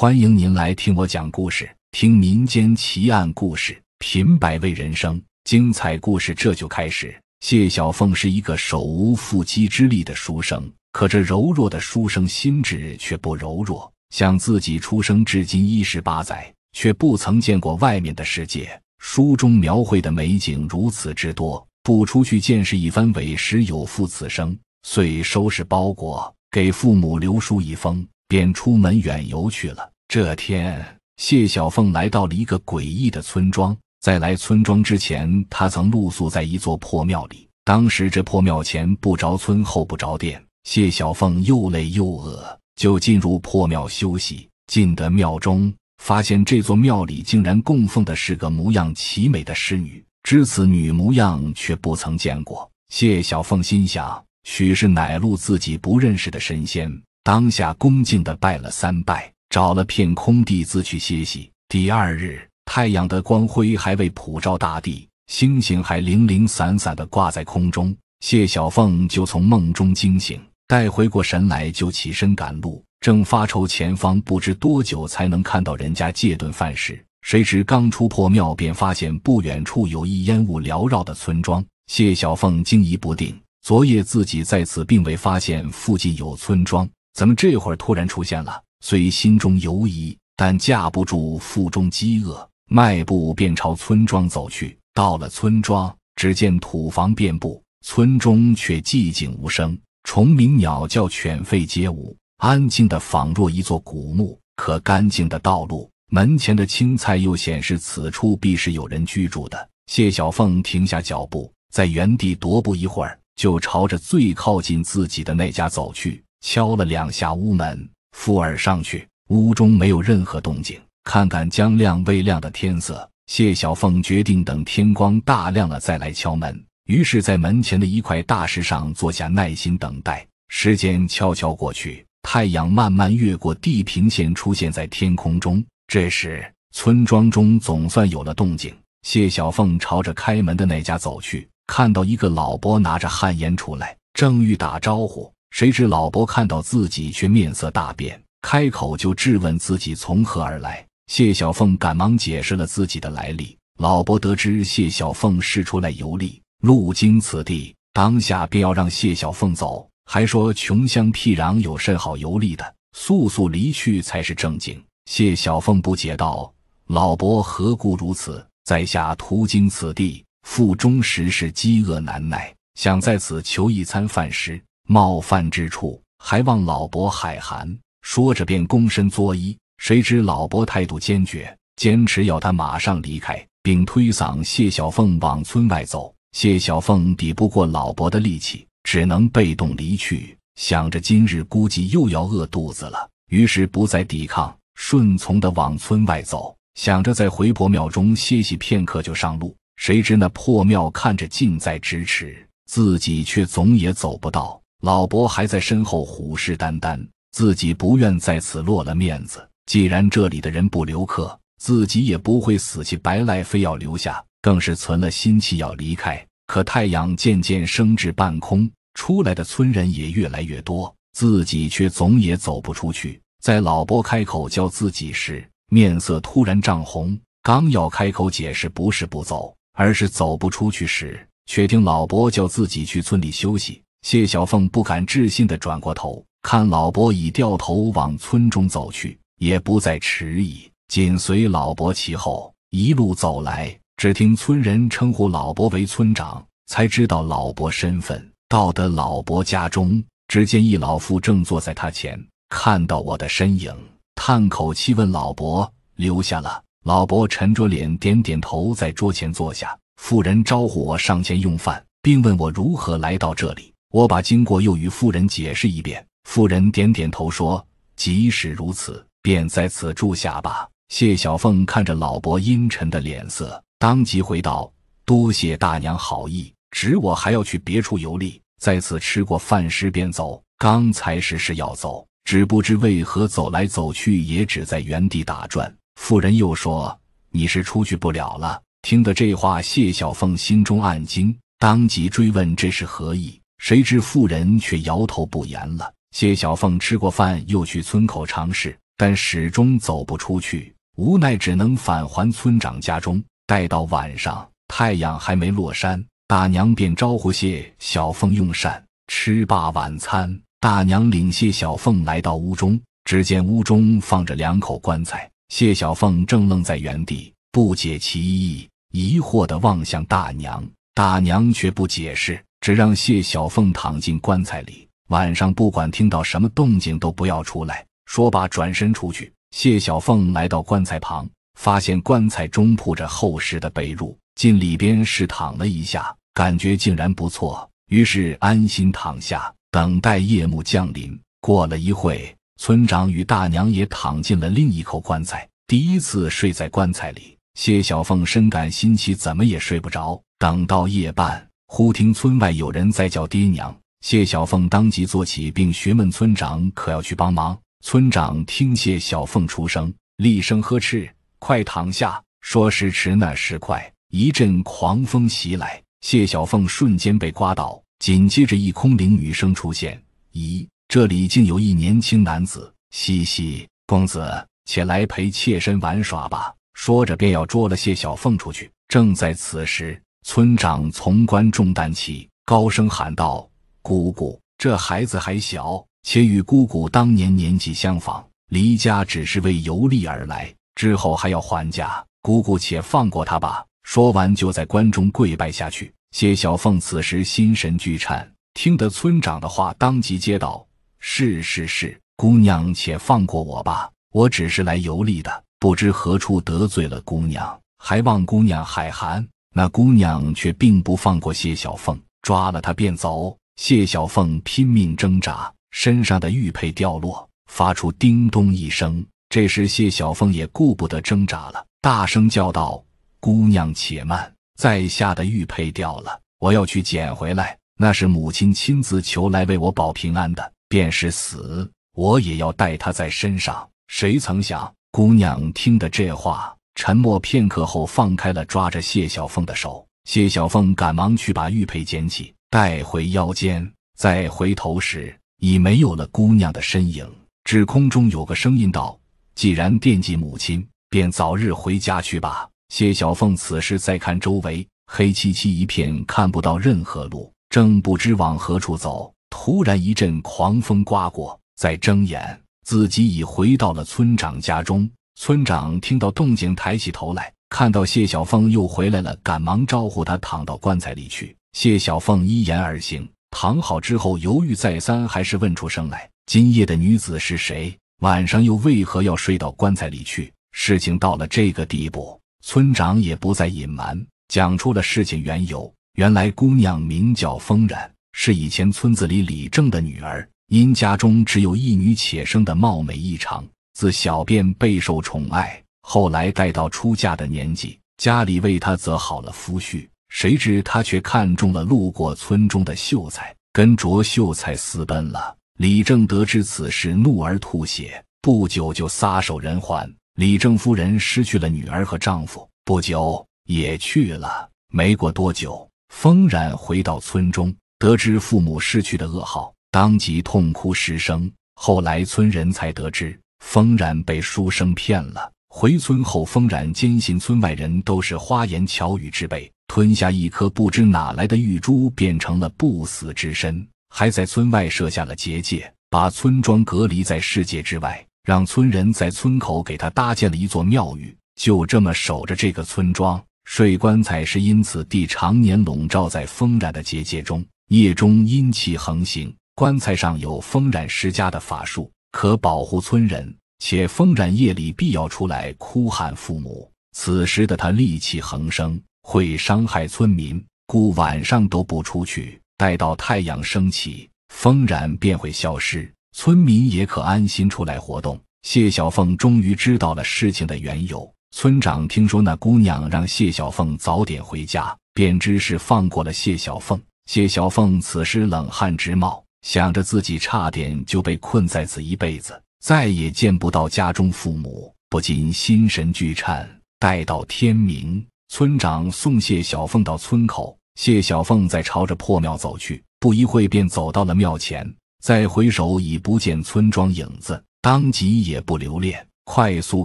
欢迎您来听我讲故事，听民间奇案故事，品百味人生，精彩故事这就开始。谢小凤是一个手无缚鸡之力的书生，可这柔弱的书生心智却不柔弱。想自己出生至今一十八载，却不曾见过外面的世界。书中描绘的美景如此之多，不出去见识一番，委实有负此生。遂收拾包裹，给父母留书一封。便出门远游去了。这天，谢小凤来到了一个诡异的村庄。在来村庄之前，他曾露宿在一座破庙里。当时这破庙前不着村，后不着店。谢小凤又累又饿，就进入破庙休息。进得庙中，发现这座庙里竟然供奉的是个模样奇美的侍女，知此女模样却不曾见过。谢小凤心想，许是哪路自己不认识的神仙。当下恭敬地拜了三拜，找了片空地自去歇息。第二日，太阳的光辉还未普照大地，星星还零零散散地挂在空中，谢小凤就从梦中惊醒，待回过神来，就起身赶路。正发愁前方不知多久才能看到人家借顿饭食，谁知刚出破庙，便发现不远处有一烟雾缭绕的村庄。谢小凤惊疑不定，昨夜自己在此并未发现附近有村庄。怎么这会儿突然出现了？虽心中犹疑，但架不住腹中饥饿，迈步便朝村庄走去。到了村庄，只见土房遍布，村中却寂静无声，虫鸣鸟叫、犬吠皆无，安静的仿若一座古墓。可干净的道路，门前的青菜又显示此处必是有人居住的。谢小凤停下脚步，在原地踱步一会儿，就朝着最靠近自己的那家走去。敲了两下屋门，富尔上去，屋中没有任何动静。看看将亮未亮的天色，谢小凤决定等天光大亮了再来敲门。于是，在门前的一块大石上坐下，耐心等待。时间悄悄过去，太阳慢慢越过地平线，出现在天空中。这时，村庄中总算有了动静。谢小凤朝着开门的那家走去，看到一个老伯拿着旱烟出来，正欲打招呼。谁知老伯看到自己，却面色大变，开口就质问自己从何而来。谢小凤赶忙解释了自己的来历。老伯得知谢小凤是出来游历，路经此地，当下便要让谢小凤走，还说穷乡僻壤有甚好游历的，速速离去才是正经。谢小凤不解道：“老伯何故如此？在下途经此地，腹中实是饥饿难耐，想在此求一餐饭食。”冒犯之处，还望老伯海涵。说着便躬身作揖，谁知老伯态度坚决，坚持要他马上离开，并推搡谢小凤往村外走。谢小凤抵不过老伯的力气，只能被动离去，想着今日估计又要饿肚子了，于是不再抵抗，顺从的往村外走，想着在回婆庙中歇息片刻就上路。谁知那破庙看着近在咫尺，自己却总也走不到。老伯还在身后虎视眈眈，自己不愿在此落了面子。既然这里的人不留客，自己也不会死乞白赖非要留下，更是存了心气要离开。可太阳渐渐升至半空，出来的村人也越来越多，自己却总也走不出去。在老伯开口叫自己时，面色突然涨红，刚要开口解释不是不走，而是走不出去时，却听老伯叫自己去村里休息。谢小凤不敢置信地转过头，看老伯已掉头往村中走去，也不再迟疑，紧随老伯其后，一路走来。只听村人称呼老伯为村长，才知道老伯身份。到得老伯家中，只见一老妇正坐在他前，看到我的身影，叹口气问老伯：“留下了？”老伯沉着脸点点头，在桌前坐下。妇人招呼我上前用饭，并问我如何来到这里。我把经过又与妇人解释一遍，妇人点点头说：“即使如此，便在此住下吧。”谢小凤看着老伯阴沉的脸色，当即回道：“多谢大娘好意，只我还要去别处游历，在此吃过饭时便走。刚才是是要走，只不知为何走来走去，也只在原地打转。”妇人又说：“你是出去不了了。”听得这话，谢小凤心中暗惊，当即追问：“这是何意？”谁知妇人却摇头不言了。谢小凤吃过饭，又去村口尝试，但始终走不出去，无奈只能返还村长家中。待到晚上，太阳还没落山，大娘便招呼谢小凤用膳。吃罢晚餐，大娘领谢小凤来到屋中，只见屋中放着两口棺材。谢小凤正愣在原地，不解其意，疑惑的望向大娘，大娘却不解释。只让谢小凤躺进棺材里，晚上不管听到什么动静都不要出来。说罢，转身出去。谢小凤来到棺材旁，发现棺材中铺着厚实的被褥，进里边试躺了一下，感觉竟然不错，于是安心躺下，等待夜幕降临。过了一会，村长与大娘也躺进了另一口棺材，第一次睡在棺材里，谢小凤深感新奇，怎么也睡不着。等到夜半。忽听村外有人在叫爹娘，谢小凤当即坐起，并询问村长可要去帮忙。村长听谢小凤出声，厉声呵斥：“快躺下！”说时迟，那时快，一阵狂风袭来，谢小凤瞬间被刮倒。紧接着，一空灵女声出现：“咦，这里竟有一年轻男子？嘻嘻，公子，且来陪妾身玩耍吧。”说着便要捉了谢小凤出去。正在此时。村长从关中担起，高声喊道：“姑姑，这孩子还小，且与姑姑当年年纪相仿，离家只是为游历而来，之后还要还家。姑姑且放过他吧。”说完，就在关中跪拜下去。谢小凤此时心神俱颤，听得村长的话，当即接道：“是是是，姑娘且放过我吧，我只是来游历的，不知何处得罪了姑娘，还望姑娘海涵。”那姑娘却并不放过谢小凤，抓了她便走。谢小凤拼命挣扎，身上的玉佩掉落，发出叮咚一声。这时谢小凤也顾不得挣扎了，大声叫道：“姑娘且慢，在下的玉佩掉了，我要去捡回来。那是母亲亲自求来为我保平安的，便是死我也要带她在身上。”谁曾想，姑娘听的这话。沉默片刻后，放开了抓着谢小凤的手。谢小凤赶忙去把玉佩捡起，带回腰间。再回头时，已没有了姑娘的身影。只空中有个声音道：“既然惦记母亲，便早日回家去吧。”谢小凤此时再看周围，黑漆漆一片，看不到任何路，正不知往何处走。突然一阵狂风刮过，再睁眼，自己已回到了村长家中。村长听到动静，抬起头来，看到谢小凤又回来了，赶忙招呼她躺到棺材里去。谢小凤依言而行，躺好之后，犹豫再三，还是问出声来：“今夜的女子是谁？晚上又为何要睡到棺材里去？”事情到了这个地步，村长也不再隐瞒，讲出了事情缘由。原来姑娘名叫风然，是以前村子里李正的女儿，因家中只有一女，且生的貌美异常。自小便备受宠爱，后来待到出嫁的年纪，家里为她择好了夫婿，谁知她却看中了路过村中的秀才，跟卓秀才私奔了。李正得知此事，怒而吐血，不久就撒手人寰。李正夫人失去了女儿和丈夫，不久也去了。没过多久，丰染回到村中，得知父母失去的噩耗，当即痛哭失声。后来村人才得知。丰然被书生骗了，回村后，丰然坚信村外人都是花言巧语之辈，吞下一颗不知哪来的玉珠，变成了不死之身，还在村外设下了结界，把村庄隔离在世界之外，让村人在村口给他搭建了一座庙宇，就这么守着这个村庄。睡棺材是因此地常年笼罩在丰然的结界中，夜中阴气横行，棺材上有丰然施加的法术。可保护村人，且风染夜里必要出来哭喊父母。此时的他戾气横生，会伤害村民，故晚上都不出去。待到太阳升起，风染便会消失，村民也可安心出来活动。谢小凤终于知道了事情的缘由。村长听说那姑娘让谢小凤早点回家，便知是放过了谢小凤。谢小凤此时冷汗直冒。想着自己差点就被困在此一辈子，再也见不到家中父母，不禁心神俱颤。待到天明，村长送谢小凤到村口，谢小凤再朝着破庙走去，不一会便走到了庙前。再回首已不见村庄影子，当即也不留恋，快速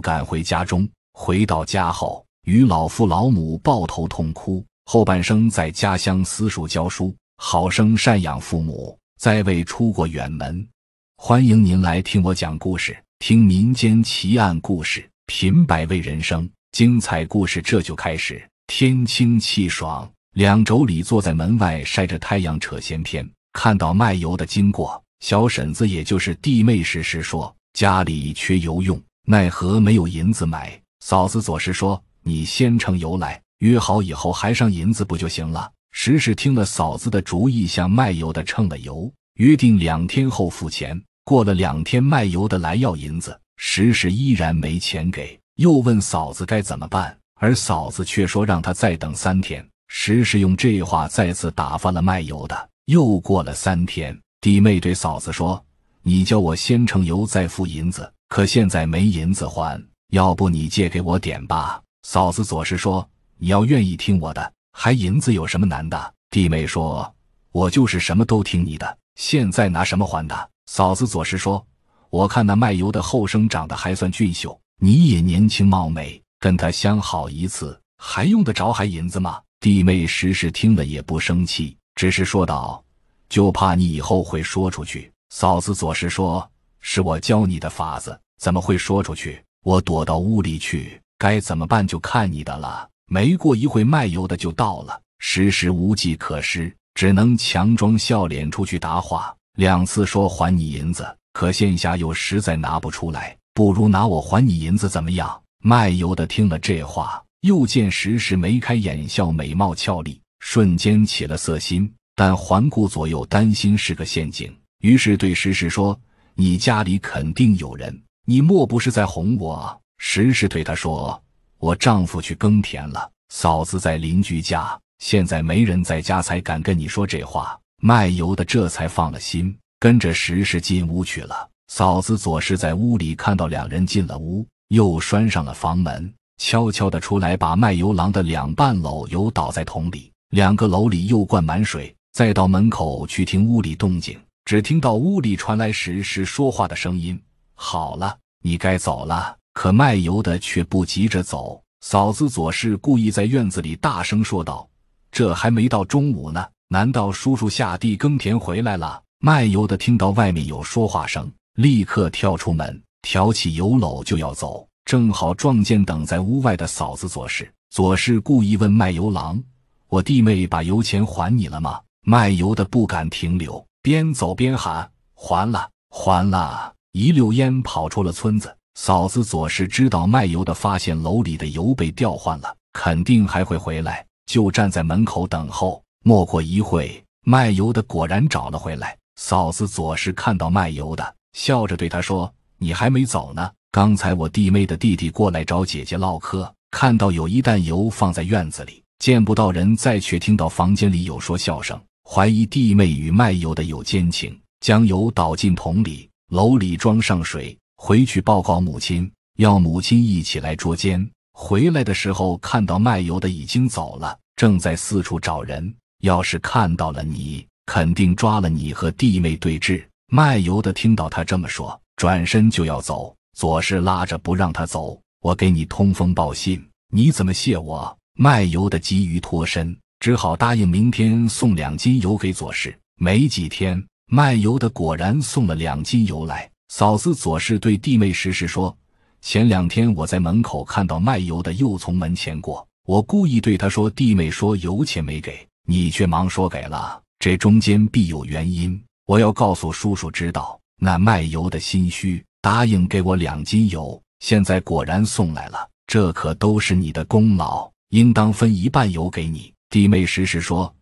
赶回家中。回到家后，与老父老母抱头痛哭，后半生在家乡私塾教书，好生赡养父母。在未出过远门，欢迎您来听我讲故事，听民间奇案故事，品百味人生，精彩故事这就开始。天清气爽，两妯娌坐在门外晒着太阳扯闲篇，看到卖油的经过。小婶子也就是弟妹时时说家里缺油用，奈何没有银子买。嫂子左时说：“你先称油来，约好以后还上银子不就行了？”石氏听了嫂子的主意，向卖油的称了油，约定两天后付钱。过了两天，卖油的来要银子，石氏依然没钱给，又问嫂子该怎么办，而嫂子却说让他再等三天。石氏用这话再次打发了卖油的。又过了三天，弟妹对嫂子说：“你叫我先称油，再付银子，可现在没银子还，要不你借给我点吧？”嫂子左氏说：“你要愿意听我的。”还银子有什么难的？弟妹说：“我就是什么都听你的。”现在拿什么还的？嫂子左氏说：“我看那卖油的后生长得还算俊秀，你也年轻貌美，跟他相好一次，还用得着还银子吗？”弟妹时时听了也不生气，只是说道：“就怕你以后会说出去。”嫂子左氏说：“是我教你的法子，怎么会说出去？我躲到屋里去，该怎么办就看你的了。”没过一会，卖油的就到了。时时无计可施，只能强装笑脸出去答话。两次说还你银子，可现下又实在拿不出来，不如拿我还你银子怎么样？卖油的听了这话，又见时时眉开眼笑，美貌俏丽，瞬间起了色心。但环顾左右，担心是个陷阱，于是对时时说：“你家里肯定有人，你莫不是在哄我？”时时对他说。我丈夫去耕田了，嫂子在邻居家，现在没人在家，才敢跟你说这话。卖油的这才放了心，跟着石石进屋去了。嫂子左氏在屋里看到两人进了屋，又拴上了房门，悄悄的出来，把卖油郎的两半篓油倒在桶里，两个篓里又灌满水，再到门口去听屋里动静，只听到屋里传来石石说话的声音：“好了，你该走了。”可卖油的却不急着走。嫂子左氏故意在院子里大声说道：“这还没到中午呢，难道叔叔下地耕田回来了？”卖油的听到外面有说话声，立刻跳出门，挑起油篓就要走，正好撞见等在屋外的嫂子左氏。左氏故意问卖油郎：“我弟妹把油钱还你了吗？”卖油的不敢停留，边走边喊：“还了，还了！”一溜烟跑出了村子。嫂子左氏知道卖油的发现楼里的油被调换了，肯定还会回来，就站在门口等候。没过一会，卖油的果然找了回来。嫂子左氏看到卖油的，笑着对他说：“你还没走呢，刚才我弟妹的弟弟过来找姐姐唠嗑，看到有一担油放在院子里，见不到人，再却听到房间里有说笑声，怀疑弟妹与卖油的有奸情，将油倒进桶里，楼里装上水。”回去报告母亲，要母亲一起来捉奸。回来的时候，看到卖油的已经走了，正在四处找人。要是看到了你，肯定抓了你和弟妹对峙。卖油的听到他这么说，转身就要走。左氏拉着不让他走，我给你通风报信，你怎么谢我？卖油的急于脱身，只好答应明天送两斤油给左氏。没几天，卖油的果然送了两斤油来。嫂子左氏对弟妹十氏说：“前两天我在门口看到卖油的又从门前过，我故意对他说：‘弟妹，说油钱没给，你却忙说给了。’这中间必有原因，我要告诉叔叔知道。那卖油的心虚，答应给我两斤油，现在果然送来了。这可都是你的功劳，应当分一半油给你。”弟妹十氏说：“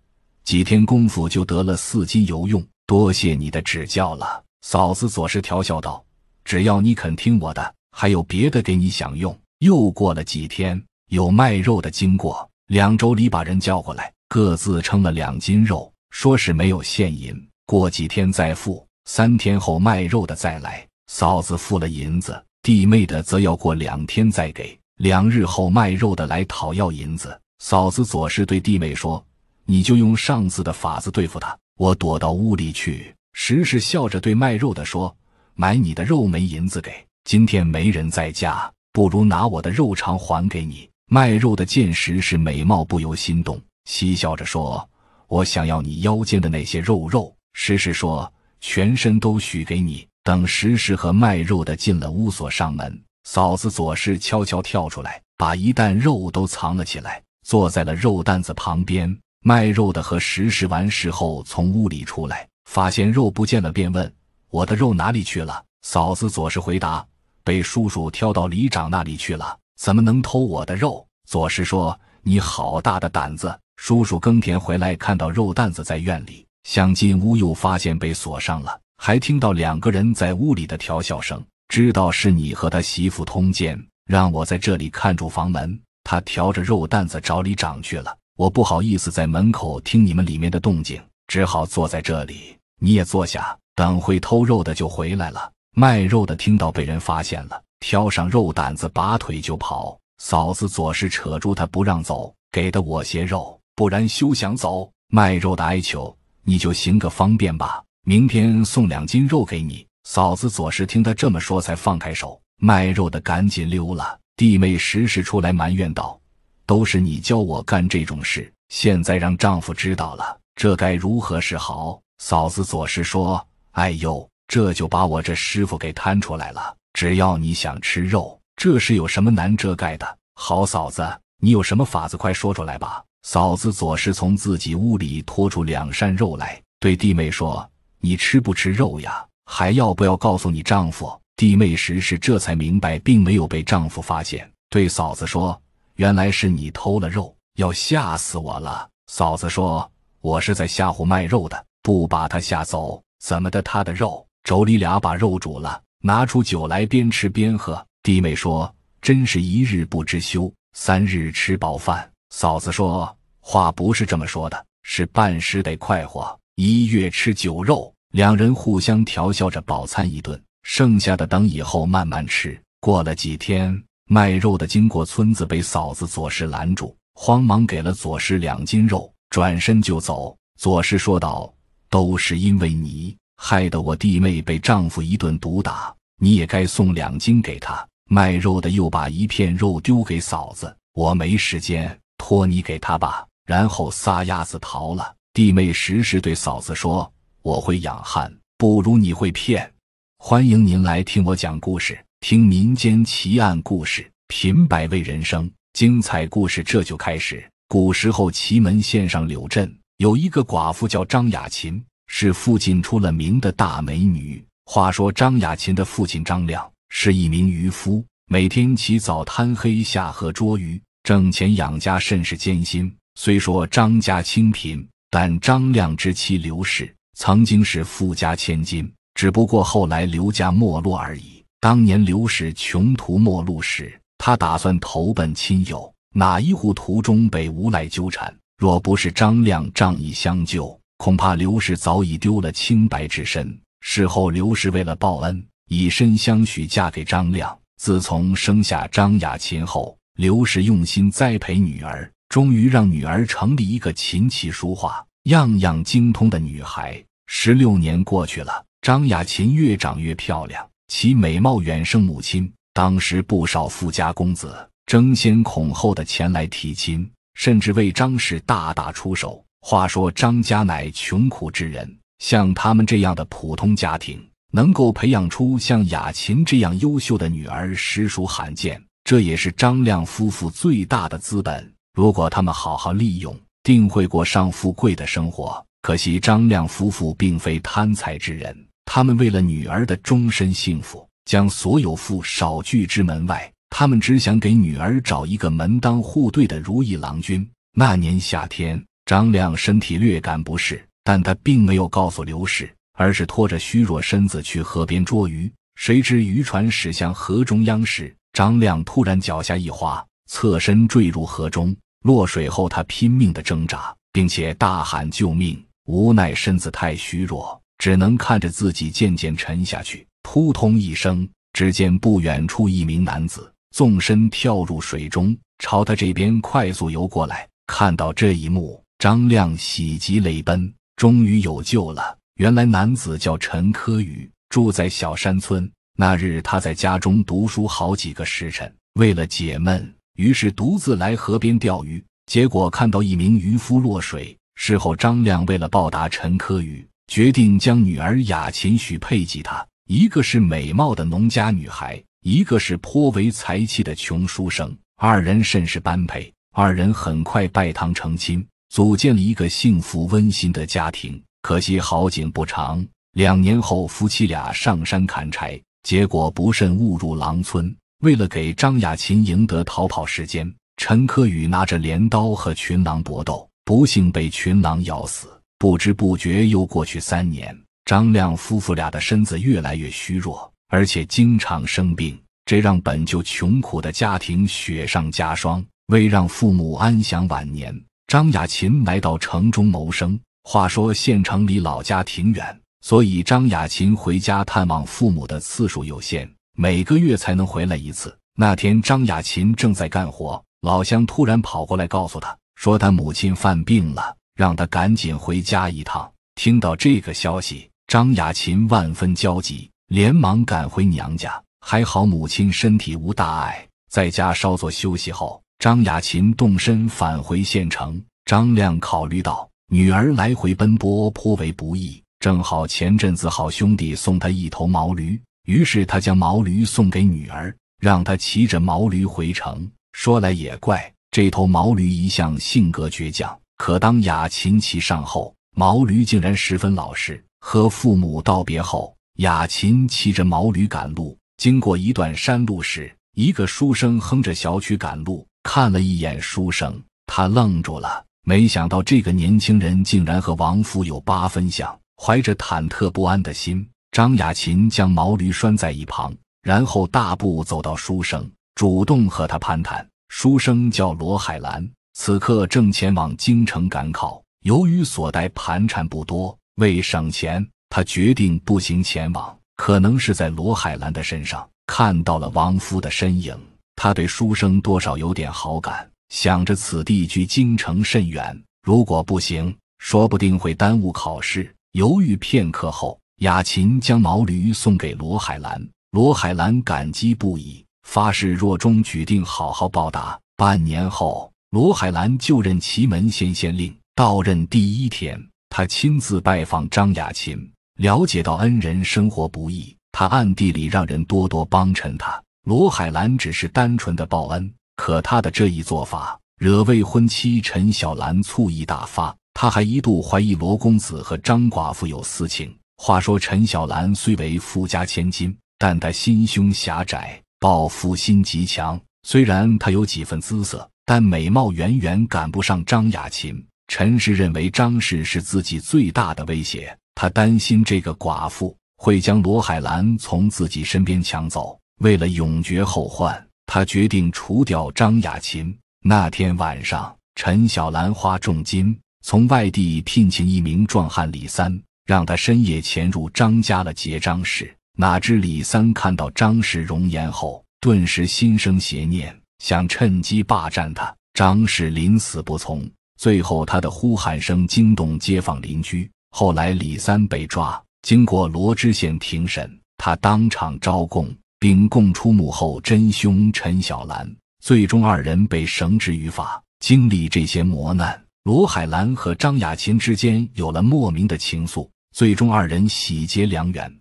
几天功夫就得了四斤油用，多谢你的指教了。”嫂子左氏调笑道：“只要你肯听我的，还有别的给你享用。”又过了几天，有卖肉的经过两周里把人叫过来，各自称了两斤肉，说是没有现银，过几天再付。三天后卖肉的再来，嫂子付了银子，弟妹的则要过两天再给。两日后卖肉的来讨要银子，嫂子左氏对弟妹说：“你就用上次的法子对付他，我躲到屋里去。”石氏笑着对卖肉的说：“买你的肉没银子给，今天没人在家，不如拿我的肉肠还给你。”卖肉的见石氏美貌，不由心动，嬉笑着说：“我想要你腰间的那些肉肉。”石氏说：“全身都许给你。”等石氏和卖肉的进了屋，锁上门，嫂子左氏悄悄跳出来，把一担肉都藏了起来，坐在了肉担子旁边。卖肉的和石氏完事后，从屋里出来。发现肉不见了，便问：“我的肉哪里去了？”嫂子左氏回答：“被叔叔挑到里长那里去了。”怎么能偷我的肉？左氏说：“你好大的胆子！”叔叔耕田回来，看到肉蛋子在院里，想进屋，又发现被锁上了，还听到两个人在屋里的调笑声，知道是你和他媳妇通奸，让我在这里看住房门。他挑着肉蛋子找里长去了。我不好意思在门口听你们里面的动静，只好坐在这里。你也坐下，等会偷肉的就回来了。卖肉的听到被人发现了，挑上肉胆子，拔腿就跑。嫂子左是扯住他不让走，给的我些肉，不然休想走。卖肉的哀求：“你就行个方便吧，明天送两斤肉给你。”嫂子左是听他这么说，才放开手。卖肉的赶紧溜了。弟妹时时出来埋怨道：“都是你教我干这种事，现在让丈夫知道了，这该如何是好？”嫂子左氏说：“哎呦，这就把我这师傅给摊出来了。只要你想吃肉，这是有什么难遮盖的？好嫂子，你有什么法子，快说出来吧。”嫂子左氏从自己屋里拖出两扇肉来，对弟妹说：“你吃不吃肉呀？还要不要告诉你丈夫？”弟妹时是这才明白，并没有被丈夫发现，对嫂子说：“原来是你偷了肉，要吓死我了。”嫂子说：“我是在吓唬卖肉的。”不把他吓走，怎么的？他的肉妯娌俩把肉煮了，拿出酒来，边吃边喝。弟妹说：“真是一日不知羞，三日吃饱饭。”嫂子说：“话不是这么说的，是半时得快活，一月吃酒肉。”两人互相调笑着饱餐一顿，剩下的等以后慢慢吃。过了几天，卖肉的经过村子，被嫂子左氏拦住，慌忙给了左氏两斤肉，转身就走。左氏说道。都是因为你，害得我弟妹被丈夫一顿毒打，你也该送两斤给她。卖肉的又把一片肉丢给嫂子，我没时间，托你给他吧。然后撒丫子逃了。弟妹时时对嫂子说：“我会养汉，不如你会骗。”欢迎您来听我讲故事，听民间奇案故事，品百味人生，精彩故事这就开始。古时候，祁门县上柳镇。有一个寡妇叫张雅琴，是附近出了名的大美女。话说张雅琴的父亲张亮是一名渔夫，每天起早贪黑下河捉鱼，挣钱养家甚是艰辛。虽说张家清贫，但张亮之妻刘氏曾经是富家千金，只不过后来刘家没落而已。当年刘氏穷途末路时，他打算投奔亲友，哪一户途中被无赖纠缠？若不是张亮仗义相救，恐怕刘氏早已丢了清白之身。事后，刘氏为了报恩，以身相许，嫁给张亮。自从生下张雅琴后，刘氏用心栽培女儿，终于让女儿成了一个琴棋书画样样精通的女孩。十六年过去了，张雅琴越长越漂亮，其美貌远胜母亲。当时，不少富家公子争先恐后的前来提亲。甚至为张氏大打出手。话说张家乃穷苦之人，像他们这样的普通家庭，能够培养出像雅琴这样优秀的女儿，实属罕见。这也是张亮夫妇最大的资本。如果他们好好利用，定会过上富贵的生活。可惜张亮夫妇并非贪财之人，他们为了女儿的终身幸福，将所有富少拒之门外。他们只想给女儿找一个门当户对的如意郎君。那年夏天，张亮身体略感不适，但他并没有告诉刘氏，而是拖着虚弱身子去河边捉鱼。谁知渔船驶向河中央时，张亮突然脚下一滑，侧身坠入河中。落水后，他拼命的挣扎，并且大喊救命。无奈身子太虚弱，只能看着自己渐渐沉下去。扑通一声，只见不远处一名男子。纵身跳入水中，朝他这边快速游过来。看到这一幕，张亮喜极泪奔，终于有救了。原来男子叫陈科宇，住在小山村。那日他在家中读书好几个时辰，为了解闷，于是独自来河边钓鱼。结果看到一名渔夫落水。事后，张亮为了报答陈科宇，决定将女儿雅琴许配给他，一个是美貌的农家女孩。一个是颇为才气的穷书生，二人甚是般配，二人很快拜堂成亲，组建了一个幸福温馨的家庭。可惜好景不长，两年后，夫妻俩上山砍柴，结果不慎误入狼村。为了给张雅琴赢得逃跑时间，陈科宇拿着镰刀和群狼搏斗，不幸被群狼咬死。不知不觉又过去三年，张亮夫妇俩的身子越来越虚弱。而且经常生病，这让本就穷苦的家庭雪上加霜。为让父母安享晚年，张雅琴来到城中谋生。话说县城离老家挺远，所以张雅琴回家探望父母的次数有限，每个月才能回来一次。那天，张雅琴正在干活，老乡突然跑过来告诉他说他母亲犯病了，让他赶紧回家一趟。听到这个消息，张雅琴万分焦急。连忙赶回娘家，还好母亲身体无大碍，在家稍作休息后，张雅琴动身返回县城。张亮考虑到女儿来回奔波颇为不易，正好前阵子好兄弟送他一头毛驴，于是他将毛驴送给女儿，让她骑着毛驴回城。说来也怪，这头毛驴一向性格倔强，可当雅琴骑上后，毛驴竟然十分老实。和父母道别后。雅琴骑着毛驴赶路，经过一段山路时，一个书生哼着小曲赶路。看了一眼书生，他愣住了，没想到这个年轻人竟然和王夫有八分像。怀着忐忑不安的心，张雅琴将毛驴拴在一旁，然后大步走到书生，主动和他攀谈。书生叫罗海兰，此刻正前往京城赶考，由于所带盘缠不多，为省钱。他决定步行前往，可能是在罗海兰的身上看到了亡夫的身影。他对书生多少有点好感，想着此地距京城甚远，如果不行，说不定会耽误考试。犹豫片刻后，雅琴将毛驴送给罗海兰，罗海兰感激不已，发誓若中，决定好好报答。半年后，罗海兰就任祁门县县令。到任第一天，他亲自拜访张雅琴。了解到恩人生活不易，他暗地里让人多多帮衬他。罗海兰只是单纯的报恩，可他的这一做法惹未婚妻陈小兰醋意大发，他还一度怀疑罗公子和张寡妇有私情。话说陈小兰虽为富家千金，但她心胸狭窄，报复心极强。虽然她有几分姿色，但美貌远远赶不上张雅琴。陈氏认为张氏是自己最大的威胁。他担心这个寡妇会将罗海兰从自己身边抢走，为了永绝后患，他决定除掉张雅琴。那天晚上，陈小兰花重金从外地聘请一名壮汉李三，让他深夜潜入张家了劫张氏。哪知李三看到张氏容颜后，顿时心生邪念，想趁机霸占她。张氏临死不从，最后他的呼喊声惊动街坊邻居。后来，李三被抓，经过罗知县庭审，他当场招供，并供出幕后真凶陈小兰。最终，二人被绳之于法。经历这些磨难，罗海兰和张雅琴之间有了莫名的情愫，最终二人喜结良缘。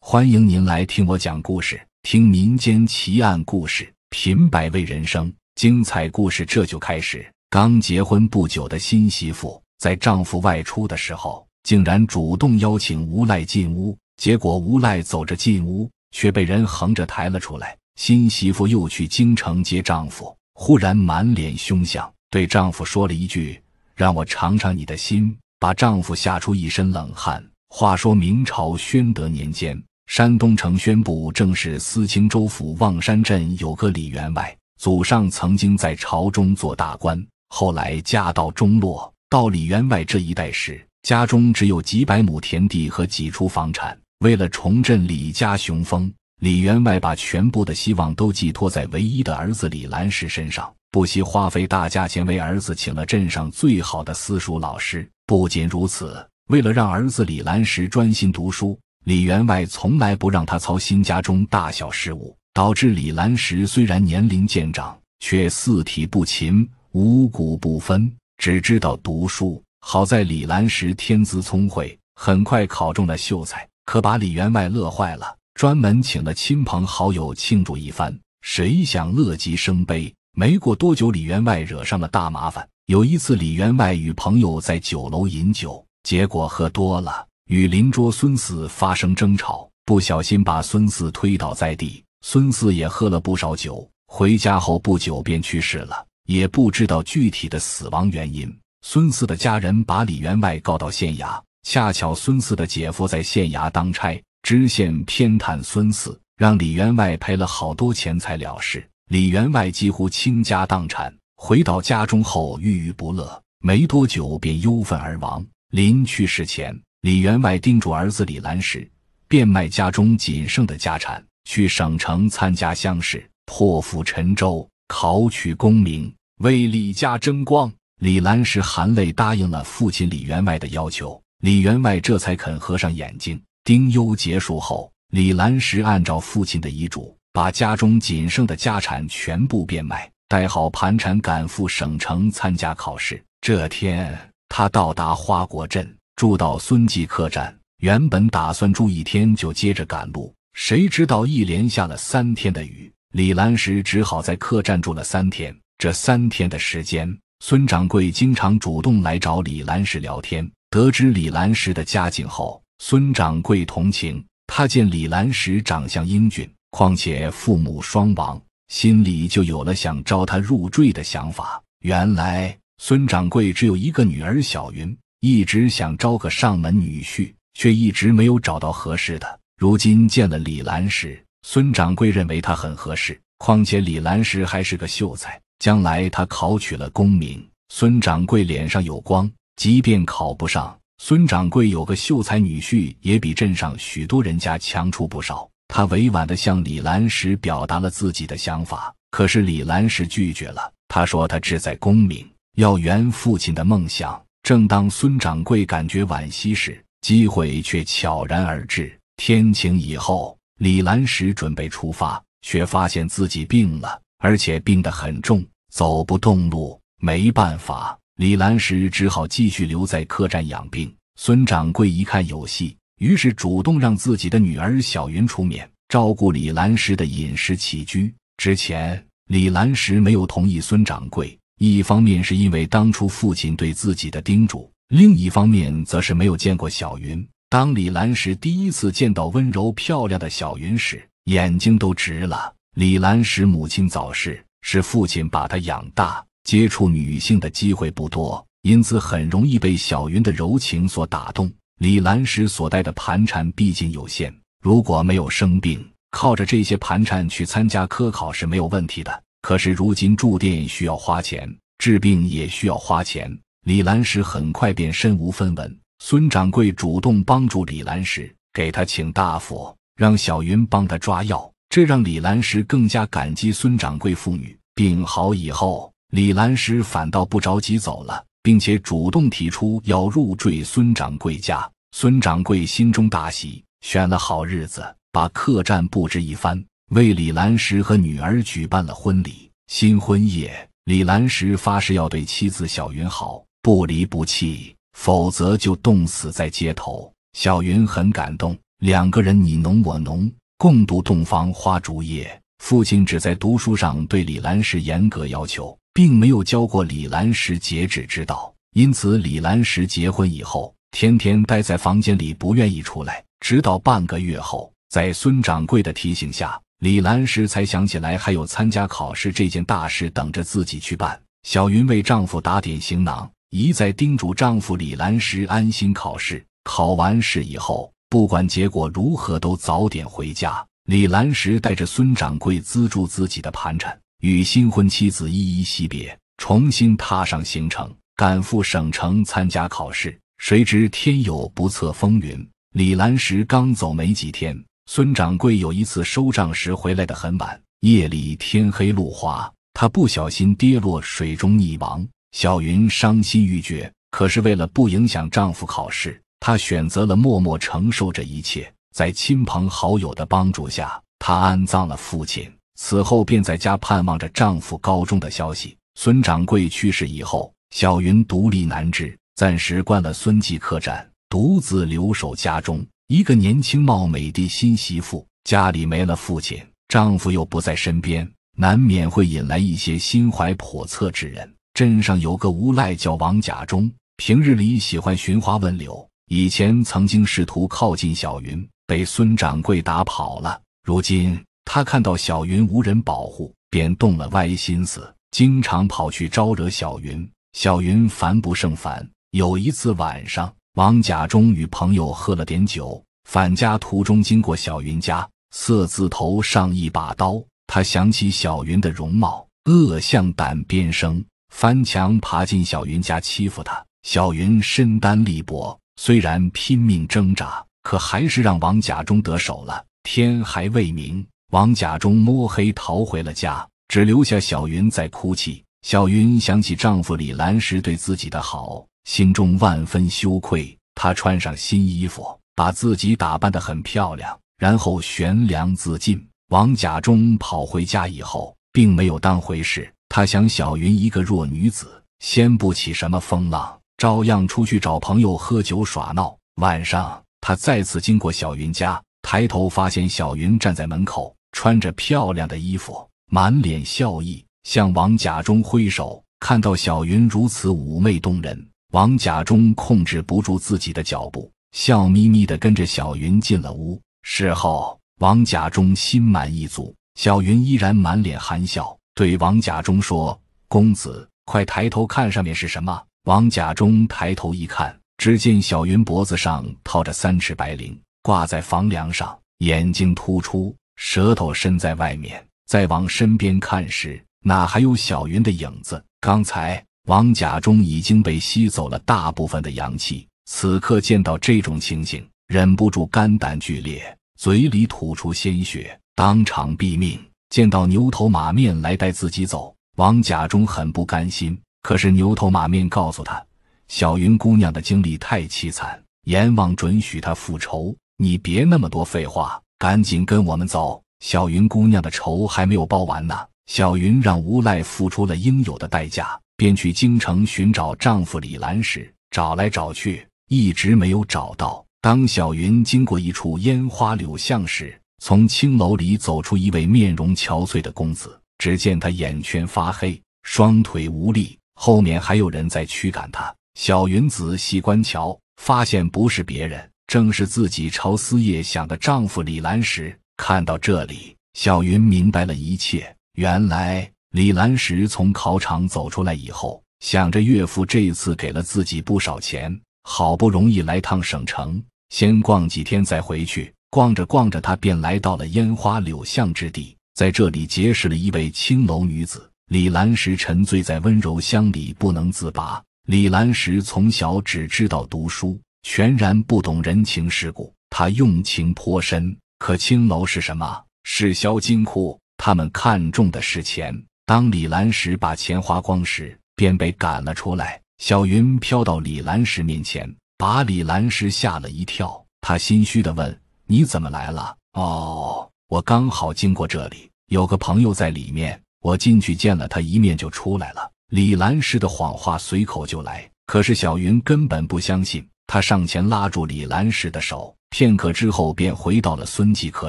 欢迎您来听我讲故事，听民间奇案故事，品百味人生。精彩故事这就开始。刚结婚不久的新媳妇，在丈夫外出的时候。竟然主动邀请无赖进屋，结果无赖走着进屋，却被人横着抬了出来。新媳妇又去京城接丈夫，忽然满脸凶相，对丈夫说了一句：“让我尝尝你的心。”把丈夫吓出一身冷汗。话说明朝宣德年间，山东城宣布正是司青州府望山镇有个李员外，祖上曾经在朝中做大官，后来家道中落，到李员外这一代时。家中只有几百亩田地和几处房产。为了重振李家雄风，李员外把全部的希望都寄托在唯一的儿子李兰石身上，不惜花费大价钱为儿子请了镇上最好的私塾老师。不仅如此，为了让儿子李兰石专心读书，李员外从来不让他操心家中大小事务，导致李兰石虽然年龄渐长，却四体不勤，五谷不分，只知道读书。好在李兰石天资聪慧，很快考中了秀才，可把李员外乐坏了，专门请了亲朋好友庆祝一番。谁想乐极生悲，没过多久，李员外惹上了大麻烦。有一次，李员外与朋友在酒楼饮酒，结果喝多了，与邻桌孙四发生争吵，不小心把孙四推倒在地。孙四也喝了不少酒，回家后不久便去世了，也不知道具体的死亡原因。孙四的家人把李员外告到县衙，恰巧孙四的姐夫在县衙当差，知县偏袒孙四，让李员外赔了好多钱才了事。李员外几乎倾家荡产，回到家中后郁郁不乐，没多久便忧愤而亡。临去世前，李员外叮嘱儿子李兰时，变卖家中仅剩的家产，去省城参加乡试，破釜沉舟，考取功名，为李家争光。李兰石含泪答应了父亲李员外的要求，李员外这才肯合上眼睛。丁忧结束后，李兰石按照父亲的遗嘱，把家中仅剩的家产全部变卖，带好盘缠，赶赴省城参加考试。这天，他到达花果镇，住到孙记客栈。原本打算住一天就接着赶路，谁知道一连下了三天的雨，李兰石只好在客栈住了三天。这三天的时间。孙掌柜经常主动来找李兰石聊天，得知李兰石的家境后，孙掌柜同情他。见李兰石长相英俊，况且父母双亡，心里就有了想招他入赘的想法。原来孙掌柜只有一个女儿小云，一直想招个上门女婿，却一直没有找到合适的。如今见了李兰石，孙掌柜认为他很合适，况且李兰石还是个秀才。将来他考取了功名，孙掌柜脸上有光；即便考不上，孙掌柜有个秀才女婿，也比镇上许多人家强出不少。他委婉地向李兰石表达了自己的想法，可是李兰石拒绝了。他说他志在功名，要圆父亲的梦想。正当孙掌柜感觉惋惜时，机会却悄然而至。天晴以后，李兰石准备出发，却发现自己病了。而且病得很重，走不动路，没办法，李兰石只好继续留在客栈养病。孙掌柜一看有戏，于是主动让自己的女儿小云出面照顾李兰石的饮食起居。之前李兰石没有同意孙掌柜，一方面是因为当初父亲对自己的叮嘱，另一方面则是没有见过小云。当李兰石第一次见到温柔漂亮的小云时，眼睛都直了。李兰石母亲早逝，是父亲把他养大，接触女性的机会不多，因此很容易被小云的柔情所打动。李兰石所带的盘缠毕竟有限，如果没有生病，靠着这些盘缠去参加科考是没有问题的。可是如今住店需要花钱，治病也需要花钱，李兰石很快便身无分文。孙掌柜主动帮助李兰石，给他请大夫，让小云帮他抓药。这让李兰石更加感激孙掌柜父女。病好以后，李兰石反倒不着急走了，并且主动提出要入赘孙掌柜家。孙掌柜心中大喜，选了好日子，把客栈布置一番，为李兰石和女儿举办了婚礼。新婚夜，李兰石发誓要对妻子小云好，不离不弃，否则就冻死在街头。小云很感动，两个人你侬我侬。共度洞房花烛夜，父亲只在读书上对李兰石严格要求，并没有教过李兰石节制之道。因此，李兰石结婚以后，天天待在房间里，不愿意出来。直到半个月后，在孙掌柜的提醒下，李兰石才想起来还有参加考试这件大事等着自己去办。小云为丈夫打点行囊，一再叮嘱丈夫李兰石安心考试。考完试以后。不管结果如何，都早点回家。李兰石带着孙掌柜资助自己的盘缠，与新婚妻子依依惜别，重新踏上行程，赶赴省城参加考试。谁知天有不测风云，李兰石刚走没几天，孙掌柜有一次收账时回来的很晚，夜里天黑路滑，他不小心跌落水中溺亡。小云伤心欲绝，可是为了不影响丈夫考试。他选择了默默承受这一切。在亲朋好友的帮助下，他安葬了父亲。此后便在家盼望着丈夫高中的消息。孙掌柜去世以后，小云独立难支，暂时关了孙记客栈，独自留守家中。一个年轻貌美的新媳妇，家里没了父亲，丈夫又不在身边，难免会引来一些心怀叵测之人。镇上有个无赖叫王甲忠，平日里喜欢寻花问柳。以前曾经试图靠近小云，被孙掌柜打跑了。如今他看到小云无人保护，便动了歪心思，经常跑去招惹小云。小云烦不胜烦。有一次晚上，王甲忠与朋友喝了点酒，返家途中经过小云家，色字头上一把刀。他想起小云的容貌，恶向胆边生，翻墙爬进小云家欺负她。小云身单力薄。虽然拼命挣扎，可还是让王甲忠得手了。天还未明，王甲忠摸黑逃回了家，只留下小云在哭泣。小云想起丈夫李兰石对自己的好，心中万分羞愧。她穿上新衣服，把自己打扮得很漂亮，然后悬梁自尽。王甲忠跑回家以后，并没有当回事，他想小云一个弱女子，掀不起什么风浪。照样出去找朋友喝酒耍闹。晚上，他再次经过小云家，抬头发现小云站在门口，穿着漂亮的衣服，满脸笑意，向王甲中挥手。看到小云如此妩媚动人，王甲中控制不住自己的脚步，笑眯眯地跟着小云进了屋。事后，王甲中心满意足，小云依然满脸含笑，对王甲中说：“公子，快抬头看上面是什么。”王甲忠抬头一看，只见小云脖子上套着三尺白绫，挂在房梁上，眼睛突出，舌头伸在外面。再往身边看时，哪还有小云的影子？刚才王甲忠已经被吸走了大部分的阳气，此刻见到这种情形，忍不住肝胆俱裂，嘴里吐出鲜血，当场毙命。见到牛头马面来带自己走，王甲忠很不甘心。可是牛头马面告诉他，小云姑娘的经历太凄惨，阎王准许她复仇。你别那么多废话，赶紧跟我们走。小云姑娘的仇还没有报完呢。小云让无赖付出了应有的代价，便去京城寻找丈夫李兰时，找来找去一直没有找到。当小云经过一处烟花柳巷时，从青楼里走出一位面容憔悴的公子，只见他眼圈发黑，双腿无力。后面还有人在驱赶他。小云仔细观瞧，发现不是别人，正是自己朝思夜想的丈夫李兰石。看到这里，小云明白了一切。原来，李兰石从考场走出来以后，想着岳父这次给了自己不少钱，好不容易来趟省城，先逛几天再回去。逛着逛着，他便来到了烟花柳巷之地，在这里结识了一位青楼女子。李兰石沉醉在温柔乡里不能自拔。李兰石从小只知道读书，全然不懂人情世故。他用情颇深，可青楼是什么？是销金库。他们看中的是钱。当李兰石把钱花光时，便被赶了出来。小云飘到李兰石面前，把李兰石吓了一跳。他心虚的问：“你怎么来了？”“哦，我刚好经过这里，有个朋友在里面。”我进去见了他一面就出来了。李兰石的谎话随口就来，可是小云根本不相信。他上前拉住李兰石的手，片刻之后便回到了孙记客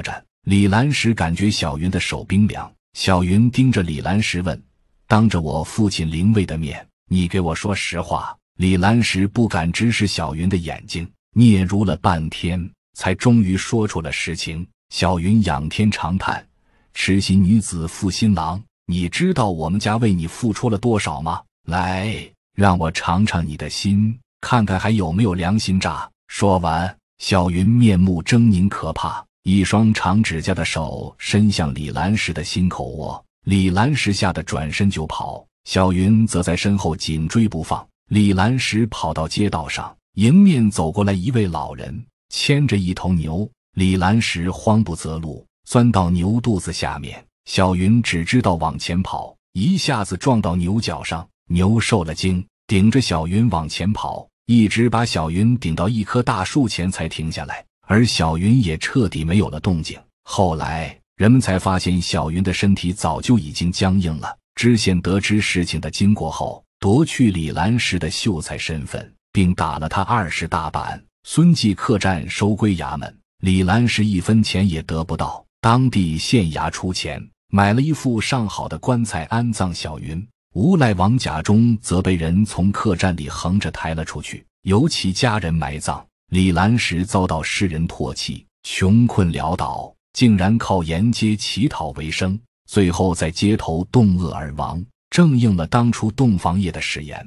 栈。李兰石感觉小云的手冰凉，小云盯着李兰石问：“当着我父亲灵位的面，你给我说实话。”李兰石不敢直视小云的眼睛，嗫嚅了半天，才终于说出了实情。小云仰天长叹：“痴心女子负心郎。”你知道我们家为你付出了多少吗？来，让我尝尝你的心，看看还有没有良心渣。说完，小云面目狰狞可怕，一双长指甲的手伸向李兰石的心口窝。李兰石吓得转身就跑，小云则在身后紧追不放。李兰石跑到街道上，迎面走过来一位老人，牵着一头牛。李兰石慌不择路，钻到牛肚子下面。小云只知道往前跑，一下子撞到牛角上，牛受了惊，顶着小云往前跑，一直把小云顶到一棵大树前才停下来，而小云也彻底没有了动静。后来人们才发现，小云的身体早就已经僵硬了。知县得知事情的经过后，夺去李兰石的秀才身份，并打了他二十大板。孙记客栈收归衙门，李兰石一分钱也得不到，当地县衙出钱。买了一副上好的棺材安葬小云，无赖王甲忠则被人从客栈里横着抬了出去，由其家人埋葬。李兰石遭到世人唾弃，穷困潦倒，竟然靠沿街乞讨为生，最后在街头冻饿而亡，正应了当初洞房夜的誓言。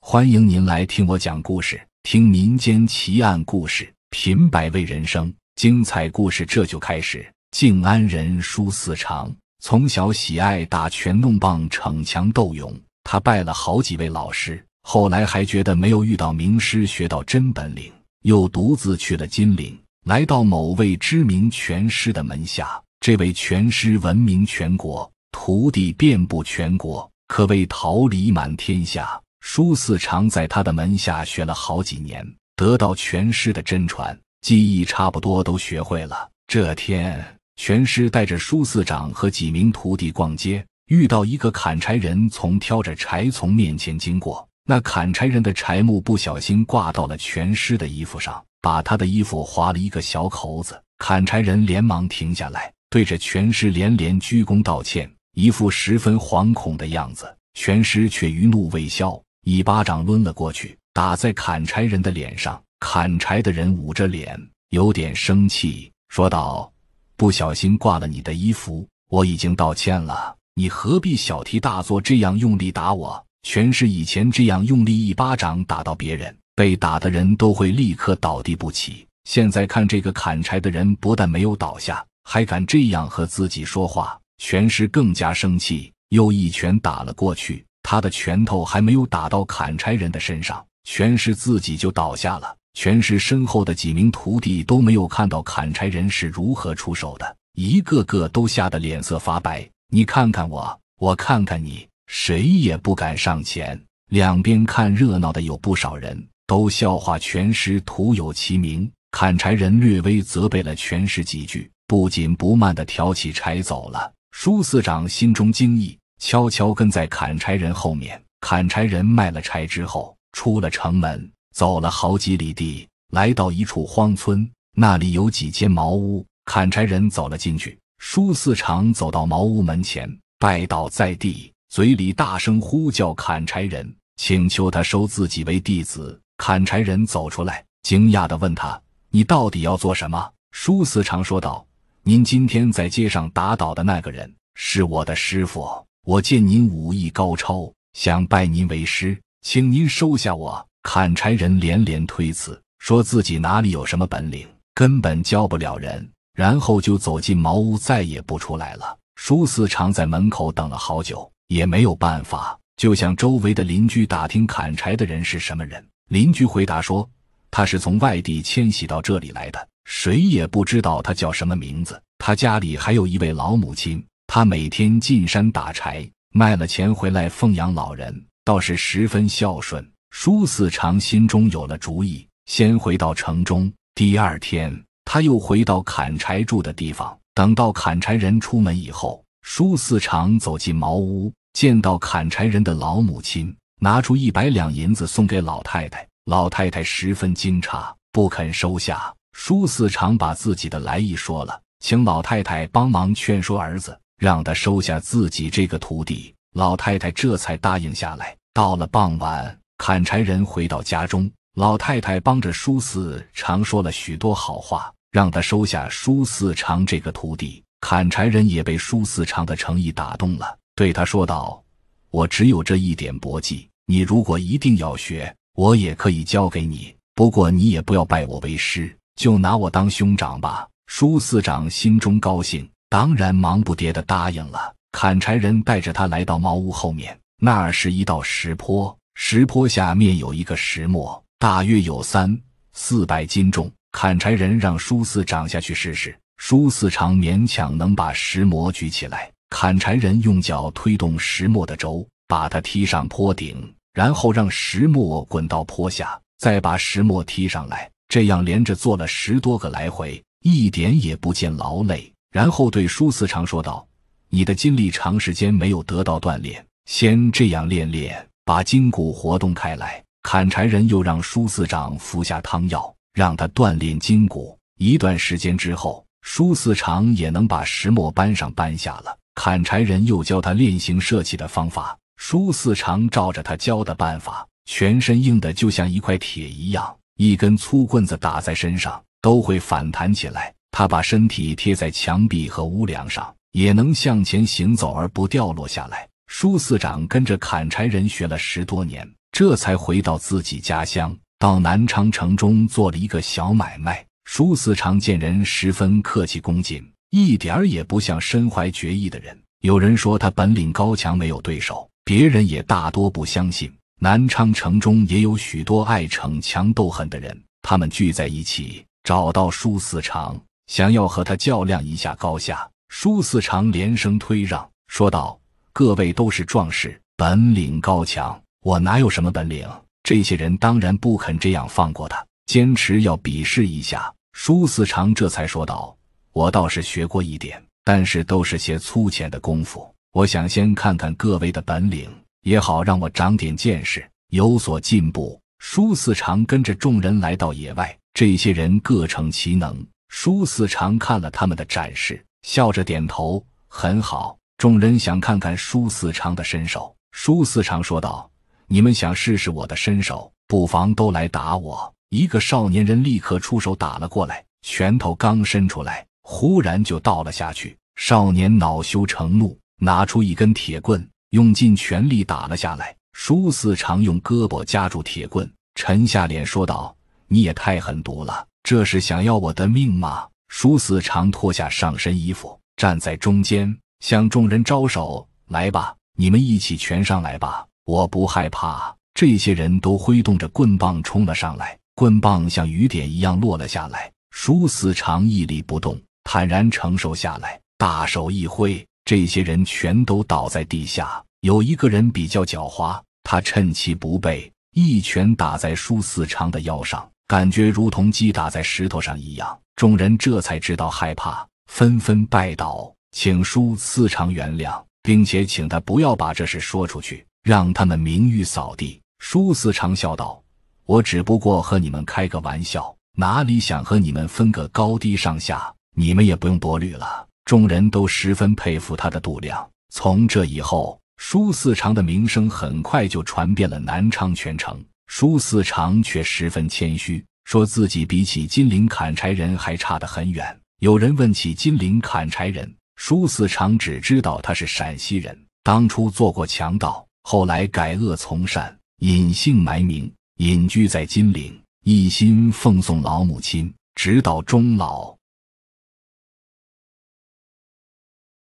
欢迎您来听我讲故事，听民间奇案故事，品百味人生，精彩故事这就开始。静安人书四长。从小喜爱打拳弄棒、逞强斗勇，他拜了好几位老师，后来还觉得没有遇到名师学到真本领，又独自去了金陵，来到某位知名拳师的门下。这位拳师闻名全国，徒弟遍布全国，可谓桃李满天下。舒四常在他的门下学了好几年，得到拳师的真传，技艺差不多都学会了。这天。全师带着舒四长和几名徒弟逛街，遇到一个砍柴人从挑着柴从面前经过，那砍柴人的柴木不小心挂到了全师的衣服上，把他的衣服划了一个小口子。砍柴人连忙停下来，对着全师连连鞠躬道歉，一副十分惶恐的样子。全师却余怒未消，一巴掌抡了过去，打在砍柴人的脸上。砍柴的人捂着脸，有点生气，说道。不小心挂了你的衣服，我已经道歉了，你何必小题大做？这样用力打我，全是以前这样用力一巴掌打到别人，被打的人都会立刻倒地不起。现在看这个砍柴的人不但没有倒下，还敢这样和自己说话，拳师更加生气，又一拳打了过去。他的拳头还没有打到砍柴人的身上，全师自己就倒下了。全师身后的几名徒弟都没有看到砍柴人是如何出手的，一个个都吓得脸色发白。你看看我，我看看你，谁也不敢上前。两边看热闹的有不少人都笑话全师徒有其名。砍柴人略微责备了全师几句，不紧不慢地挑起柴走了。舒司长心中惊异，悄悄跟在砍柴人后面。砍柴人卖了柴之后，出了城门。走了好几里地，来到一处荒村，那里有几间茅屋。砍柴人走了进去。舒四长走到茅屋门前，拜倒在地，嘴里大声呼叫砍柴人，请求他收自己为弟子。砍柴人走出来，惊讶地问他：“你到底要做什么？”舒四长说道：“您今天在街上打倒的那个人是我的师傅，我见您武艺高超，想拜您为师，请您收下我。”砍柴人连连推辞，说自己哪里有什么本领，根本教不了人，然后就走进茅屋，再也不出来了。舒四常在门口等了好久，也没有办法，就向周围的邻居打听砍柴的人是什么人。邻居回答说，他是从外地迁徙到这里来的，谁也不知道他叫什么名字。他家里还有一位老母亲，他每天进山打柴，卖了钱回来奉养老人，倒是十分孝顺。舒四长心中有了主意，先回到城中。第二天，他又回到砍柴住的地方。等到砍柴人出门以后，舒四长走进茅屋，见到砍柴人的老母亲，拿出一百两银子送给老太太。老太太十分惊诧，不肯收下。舒四长把自己的来意说了，请老太太帮忙劝说儿子，让他收下自己这个徒弟。老太太这才答应下来。到了傍晚。砍柴人回到家中，老太太帮着舒四长说了许多好话，让他收下舒四长这个徒弟。砍柴人也被舒四长的诚意打动了，对他说道：“我只有这一点薄技，你如果一定要学，我也可以教给你。不过你也不要拜我为师，就拿我当兄长吧。”舒四长心中高兴，当然忙不迭地答应了。砍柴人带着他来到茅屋后面，那儿是一道石坡。石坡下面有一个石磨，大约有三四百斤重。砍柴人让舒四长下去试试，舒四长勉强能把石磨举起来。砍柴人用脚推动石磨的轴，把它踢上坡顶，然后让石磨滚到坡下，再把石磨踢上来。这样连着做了十多个来回，一点也不见劳累。然后对舒四长说道：“你的筋力长时间没有得到锻炼，先这样练练。”把筋骨活动开来，砍柴人又让舒四长服下汤药，让他锻炼筋骨。一段时间之后，舒四长也能把石磨搬上搬下了。砍柴人又教他练行射气的方法，舒四长照着他教的办法，全身硬的就像一块铁一样，一根粗棍子打在身上都会反弹起来。他把身体贴在墙壁和屋梁上，也能向前行走而不掉落下来。舒四长跟着砍柴人学了十多年，这才回到自己家乡，到南昌城中做了一个小买卖。舒四长见人十分客气恭谨，一点儿也不像身怀绝艺的人。有人说他本领高强，没有对手，别人也大多不相信。南昌城中也有许多爱逞强斗狠的人，他们聚在一起，找到舒四长，想要和他较量一下高下。舒四长连声推让，说道。各位都是壮士，本领高强，我哪有什么本领？这些人当然不肯这样放过他，坚持要比试一下。舒四长这才说道：“我倒是学过一点，但是都是些粗浅的功夫。我想先看看各位的本领，也好让我长点见识，有所进步。”舒四长跟着众人来到野外，这些人各逞其能。舒四长看了他们的展示，笑着点头：“很好。”众人想看看舒四长的身手。舒四长说道：“你们想试试我的身手，不妨都来打我。”一个少年人立刻出手打了过来，拳头刚伸出来，忽然就倒了下去。少年恼羞成怒，拿出一根铁棍，用尽全力打了下来。舒四长用胳膊夹住铁棍，沉下脸说道：“你也太狠毒了，这是想要我的命吗？”舒四长脱下上身衣服，站在中间。向众人招手，来吧，你们一起全上来吧！我不害怕。这些人都挥动着棍棒冲了上来，棍棒像雨点一样落了下来。舒四长屹立不动，坦然承受下来，大手一挥，这些人全都倒在地下。有一个人比较狡猾，他趁其不备，一拳打在舒四长的腰上，感觉如同击打在石头上一样。众人这才知道害怕，纷纷拜倒。请叔四常原谅，并且请他不要把这事说出去，让他们名誉扫地。叔四常笑道：“我只不过和你们开个玩笑，哪里想和你们分个高低上下？你们也不用多虑了。”众人都十分佩服他的度量。从这以后，舒四常的名声很快就传遍了南昌全城。舒四常却十分谦虚，说自己比起金陵砍柴人还差得很远。有人问起金陵砍柴人。舒四常只知道他是陕西人，当初做过强盗，后来改恶从善，隐姓埋名，隐居在金陵，一心奉送老母亲，直到终老。